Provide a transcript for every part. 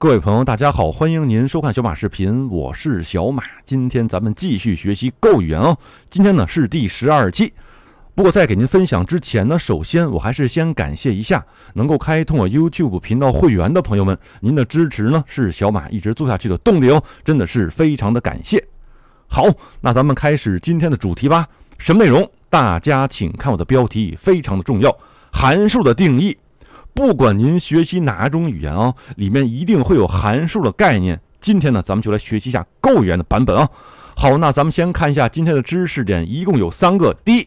各位朋友，大家好，欢迎您收看小马视频，我是小马。今天咱们继续学习够语言哦。今天呢是第十二期。不过在给您分享之前呢，首先我还是先感谢一下能够开通我 YouTube 频道会员的朋友们，您的支持呢是小马一直做下去的动力哦，真的是非常的感谢。好，那咱们开始今天的主题吧。什么内容？大家请看我的标题，非常的重要。函数的定义。不管您学习哪种语言啊，里面一定会有函数的概念。今天呢，咱们就来学习一下 Go 语言的版本啊。好，那咱们先看一下今天的知识点，一共有三个：第一，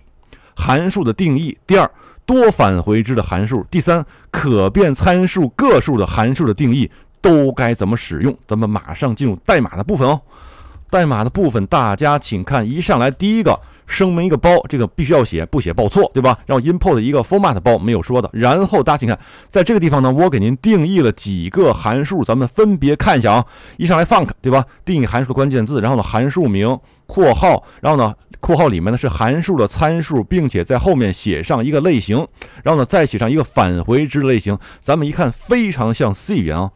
函数的定义；第二，多返回值的函数；第三，可变参数个数的函数的定义都该怎么使用？咱们马上进入代码的部分哦。代码的部分，大家请看，一上来第一个声明一个包，这个必须要写，不写报错，对吧？然后 import 一个 format 包，没有说的。然后大家请看，在这个地方呢，我给您定义了几个函数，咱们分别看一下啊。一上来 func 对吧？定义函数关键字，然后呢函数名，括号，然后呢括号里面呢是函数的参数，并且在后面写上一个类型，然后呢再写上一个返回值类型。咱们一看，非常像 C 语言啊。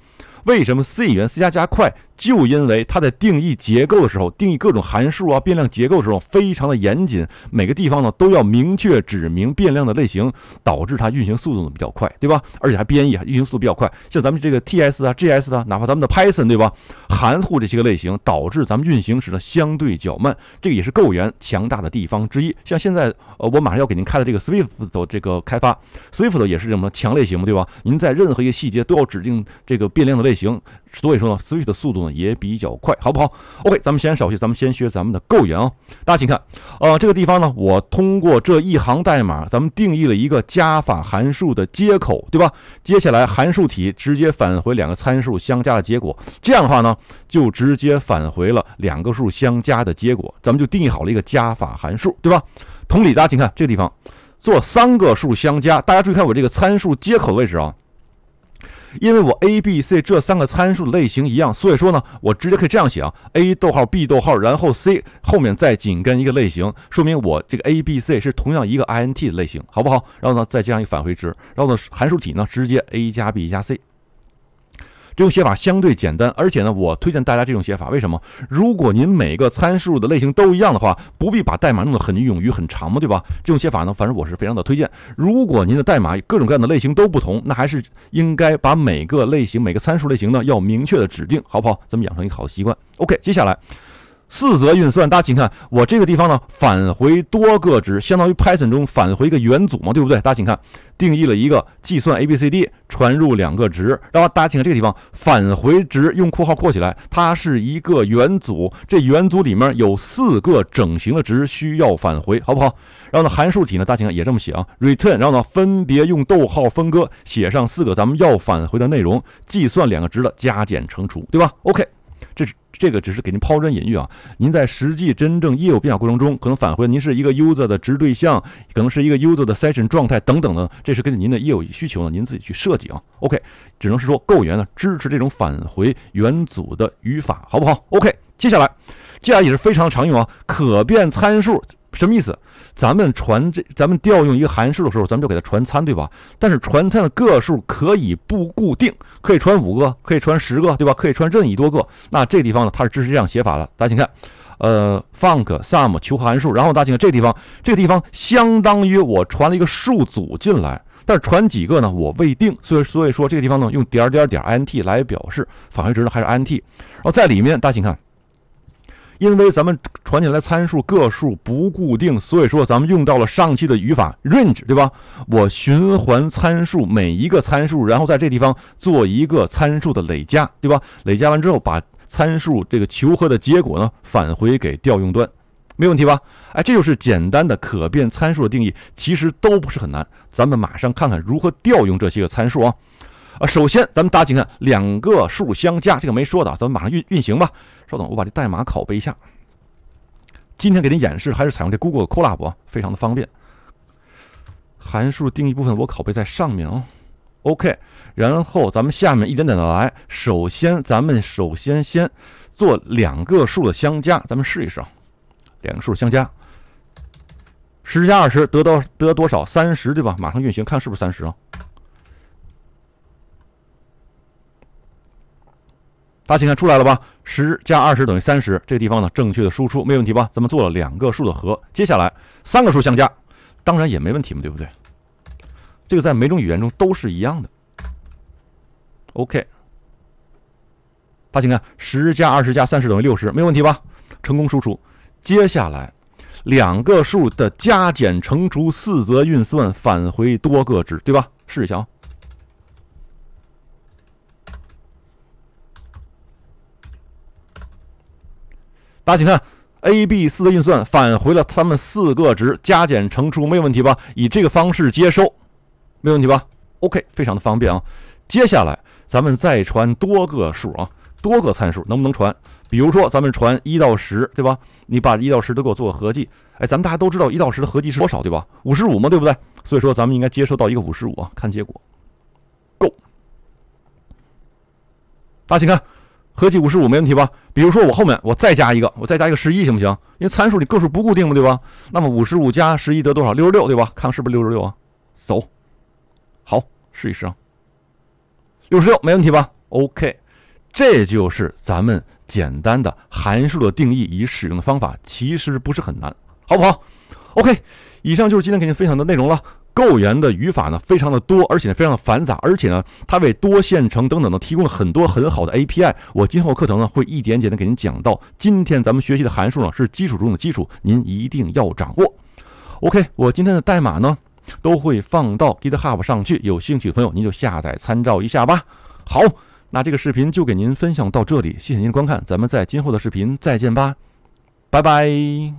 为什么 C 语言 C 加加快？就因为它在定义结构的时候，定义各种函数啊、变量结构的时候非常的严谨，每个地方呢都要明确指明变量的类型，导致它运行速度呢比较快，对吧？而且还编译啊，运行速度比较快。像咱们这个 TS 啊、GS 啊，哪怕咱们的 Python，对吧？含糊这些个类型，导致咱们运行时呢相对较慢。这个也是构源强大的地方之一。像现在呃，我马上要给您开的这个 Swift 的这个开发，Swift 也是什么强类型嘛，对吧？您在任何一个细节都要指定这个变量的类型，所以说呢，Swift 的速度。也比较快，好不好？OK，咱们先少学，咱们先学咱们的构元啊。大家请看，呃，这个地方呢，我通过这一行代码，咱们定义了一个加法函数的接口，对吧？接下来函数体直接返回两个参数相加的结果，这样的话呢，就直接返回了两个数相加的结果，咱们就定义好了一个加法函数，对吧？同理，大家请看这个地方做三个数相加，大家注意看我这个参数接口的位置啊。因为我 a b c 这三个参数类型一样，所以说呢，我直接可以这样写啊，a 逗号 b 逗号然后 c 后面再紧跟一个类型，说明我这个 a b c 是同样一个 i n t 的类型，好不好？然后呢，再加一个返回值，然后呢，函数体呢，直接 a 加 b 加 c。这种写法相对简单，而且呢，我推荐大家这种写法。为什么？如果您每个参数的类型都一样的话，不必把代码弄得很冗余、很长嘛，对吧？这种写法呢，反正我是非常的推荐。如果您的代码各种各样的类型都不同，那还是应该把每个类型、每个参数类型呢要明确的指定，好不好？咱们养成一个好的习惯。OK，接下来。四则运算，大家请看我这个地方呢，返回多个值，相当于 Python 中返回一个元组嘛，对不对？大家请看，定义了一个计算 a b c d，传入两个值，然后大家请看这个地方，返回值用括号括起来，它是一个元组，这元组里面有四个整形的值需要返回，好不好？然后呢，函数体呢，大家请看也这么写啊，return，然后呢，分别用逗号分割，写上四个咱们要返回的内容，计算两个值的加减乘除，对吧？OK。这这个只是给您抛砖引玉啊，您在实际真正业务变化过程中，可能返回您是一个 user 的值对象，可能是一个 user 的 session 状态等等的，这是根据您的业务需求呢，您自己去设计啊。OK，只能是说购员呢支持这种返回元组的语法，好不好？OK，接下来，接下来也是非常常用啊，可变参数。什么意思？咱们传这，咱们调用一个函数的时候，咱们就给它传参，对吧？但是传参的个数可以不固定，可以传五个，可以传十个，对吧？可以传任意多个。那这地方呢，它是支持这样写法的。大家请看，呃，func sum 求函数，然后大家请看这地方，这地方相当于我传了一个数组进来，但是传几个呢？我未定。所以所以说，这个地方呢，用点儿点儿点儿 int 来表示返回值呢，还是 int，然后在里面，大家请看。因为咱们传进来参数个数不固定，所以说咱们用到了上期的语法 range，对吧？我循环参数每一个参数，然后在这地方做一个参数的累加，对吧？累加完之后，把参数这个求和的结果呢返回给调用端，没问题吧？哎，这就是简单的可变参数的定义，其实都不是很难。咱们马上看看如何调用这些个参数啊。啊，首先咱们大家请看，两个数相加这个没说的，咱们马上运运行吧。稍等，我把这代码拷贝一下。今天给您演示还是采用这 Google Collab，非常的方便。函数定义部分我拷贝在上面啊。OK，然后咱们下面一点点的来。首先咱们首先先做两个数的相加，咱们试一试。啊。两个数相加，十加二十得到得多少？三十对吧？马上运行，看是不是三十啊。大家请看出来了吧？十加二十等于三十，这个地方呢，正确的输出没问题吧？咱们做了两个数的和，接下来三个数相加，当然也没问题嘛，对不对？这个在每种语言中都是一样的。OK，大家请看十加二十加三十等于六十，没问题吧？成功输出。接下来两个数的加减乘除四则运算返回多个值，对吧？试一下。啊、大家请看，a、b、四的运算返回了它们四个值，加减乘除没有问题吧？以这个方式接收，没有问题吧？OK，非常的方便啊。接下来咱们再传多个数啊，多个参数能不能传？比如说咱们传一到十，对吧？你把一到十都给我做个合计。哎，咱们大家都知道一到十的合计是多少，对吧？五十五嘛，对不对？所以说咱们应该接收到一个五十五啊。看结果，够。大家请看。合计五十五没问题吧？比如说我后面我再加一个，我再加一个十一行不行？因为参数里个数不固定嘛，对吧？那么五十五加十一得多少？六十六对吧？看是不是六十六啊？走，好，试一试啊。六十六没问题吧？OK，这就是咱们简单的函数的定义与使用的方法，其实不是很难，好不好？OK，以上就是今天给您分享的内容了。构 o 言的语法呢，非常的多，而且呢，非常的繁杂，而且呢，它为多线程等等呢提供了很多很好的 API。我今后课程呢，会一点点的给您讲到。今天咱们学习的函数呢，是基础中的基础，您一定要掌握。OK，我今天的代码呢，都会放到 GitHub 上去，有兴趣的朋友，您就下载参照一下吧。好，那这个视频就给您分享到这里，谢谢您的观看，咱们在今后的视频再见吧，拜拜。